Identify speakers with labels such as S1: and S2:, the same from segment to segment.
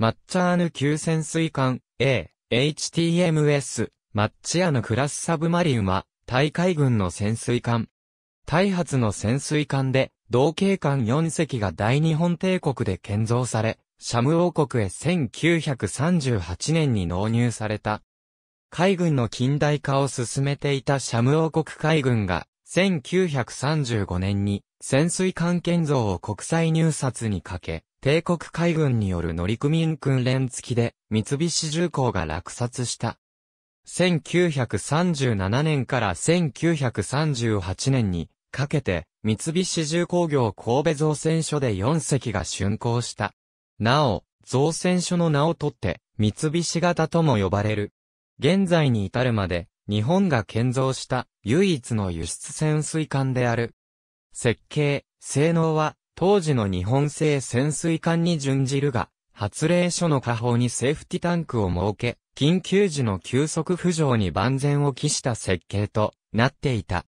S1: マッチャーヌ級潜水艦 A、HTMS、マッチアヌクラスサブマリウマ、大海軍の潜水艦。大発の潜水艦で、同型艦4隻が大日本帝国で建造され、シャム王国へ1938年に納入された。海軍の近代化を進めていたシャム王国海軍が、1935年に潜水艦建造を国際入札にかけ、帝国海軍による乗組員訓練付きで、三菱重工が落札した。1937年から1938年にかけて、三菱重工業神戸造船所で4隻が竣工した。なお、造船所の名を取って、三菱型とも呼ばれる。現在に至るまで、日本が建造した唯一の輸出潜水艦である。設計、性能は、当時の日本製潜水艦に準じるが、発令所の下方にセーフティタンクを設け、緊急時の急速浮上に万全を期した設計となっていた。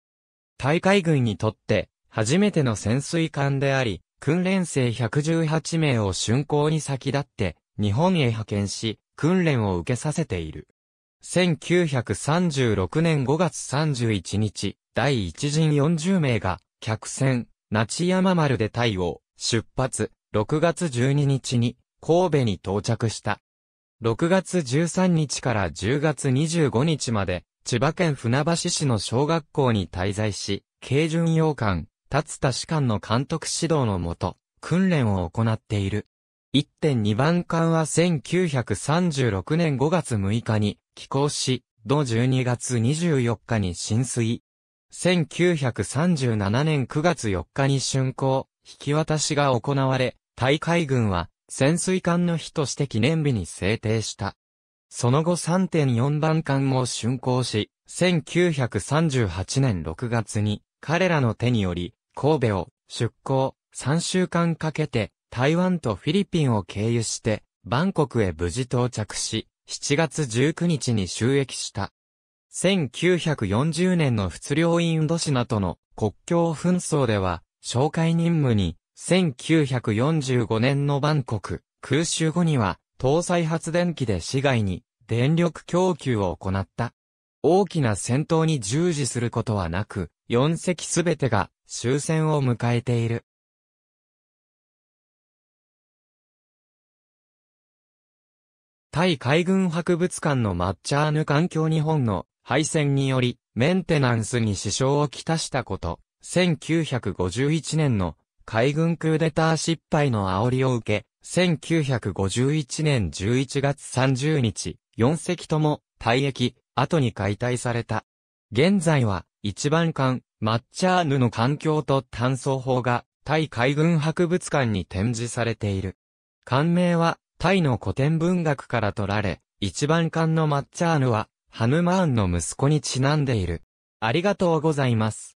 S1: 大海軍にとって初めての潜水艦であり、訓練生118名を竣工に先立って日本へ派遣し、訓練を受けさせている。1936年5月31日、第一陣40名が客船、那智山丸でタイを出発、6月12日に神戸に到着した。6月13日から10月25日まで、千葉県船橋市の小学校に滞在し、軽巡洋艦、立田士官の監督指導のもと、訓練を行っている。1.2番艦は1936年5月6日に寄港し、同12月24日に浸水、1937年9月4日に竣工、引き渡しが行われ、大海軍は潜水艦の日として記念日に制定した。その後3.4番艦も竣工し、1938年6月に彼らの手により神戸を出港3週間かけて台湾とフィリピンを経由してバンコクへ無事到着し、7月19日に収益した。1940年の仏領インドシナとの国境紛争では、紹介任務に、1945年のバンコク、空襲後には、搭載発電機で市外に電力供給を行った。大きな戦闘に従事することはなく、4隻すべてが終戦を迎えている。タイ海軍博物館のマッチャーヌ環境日本の敗戦により、メンテナンスに支障をきたしたこと、1951年の海軍クーデター失敗の煽りを受け、1951年11月30日、4隻とも退役、後に解体された。現在は、一番艦、マッチャーヌの環境と炭素法が、タイ海軍博物館に展示されている。艦名は、タイの古典文学から取られ、一番艦のマッチャーヌは、ハヌマーンの息子にちなんでいる。ありがとうございます。